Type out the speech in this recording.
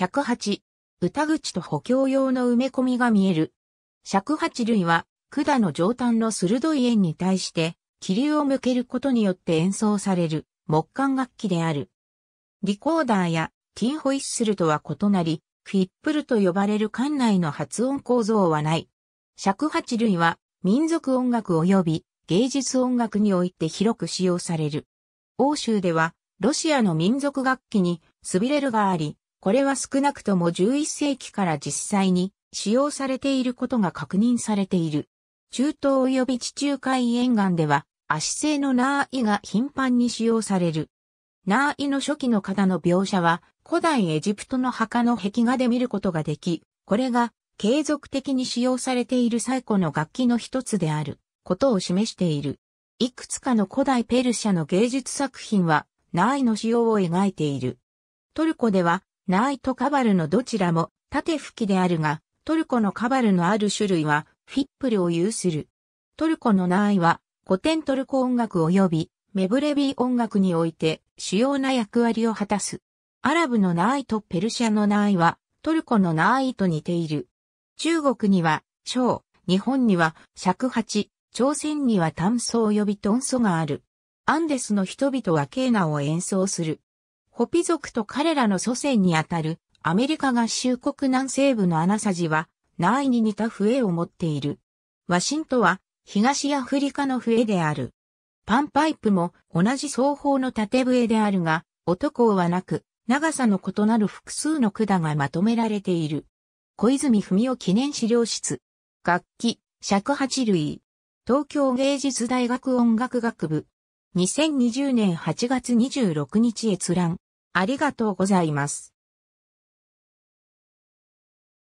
尺八、歌口と補強用の埋め込みが見える。尺八類は、管の上端の鋭い円に対して、気流を向けることによって演奏される木管楽器である。リコーダーやティンホイッスルとは異なり、フィップルと呼ばれる管内の発音構造はない。尺八類は民族音楽及び芸術音楽において広く使用される。欧州ではロシアの民族楽器にスビレルがあり、これは少なくとも11世紀から実際に使用されていることが確認されている。中東及び地中海沿岸では、足製のナーイが頻繁に使用される。ナーイの初期の方の描写は、古代エジプトの墓の壁画で見ることができ、これが継続的に使用されている最古の楽器の一つであることを示している。いくつかの古代ペルシャの芸術作品は、ナーイの使用を描いている。トルコでは、ナイトカバルのどちらも縦吹きであるが、トルコのカバルのある種類はフィップルを有する。トルコのナイは古典トルコ音楽及びメブレビー音楽において主要な役割を果たす。アラブのナイとペルシャのナイはトルコのナイと似ている。中国には小、日本には尺八、朝鮮には炭素及びトンソがある。アンデスの人々はケーナを演奏する。ホピ族と彼らの祖先にあたるアメリカ合衆国南西部のアナサジは、難易に似た笛を持っている。ワシントは東アフリカの笛である。パンパイプも同じ双方の縦笛であるが、男はなく、長さの異なる複数の管がまとめられている。小泉文夫記念資料室。楽器、尺八類。東京芸術大学音楽学部。2020年8月26日閲覧。ありがとうございます。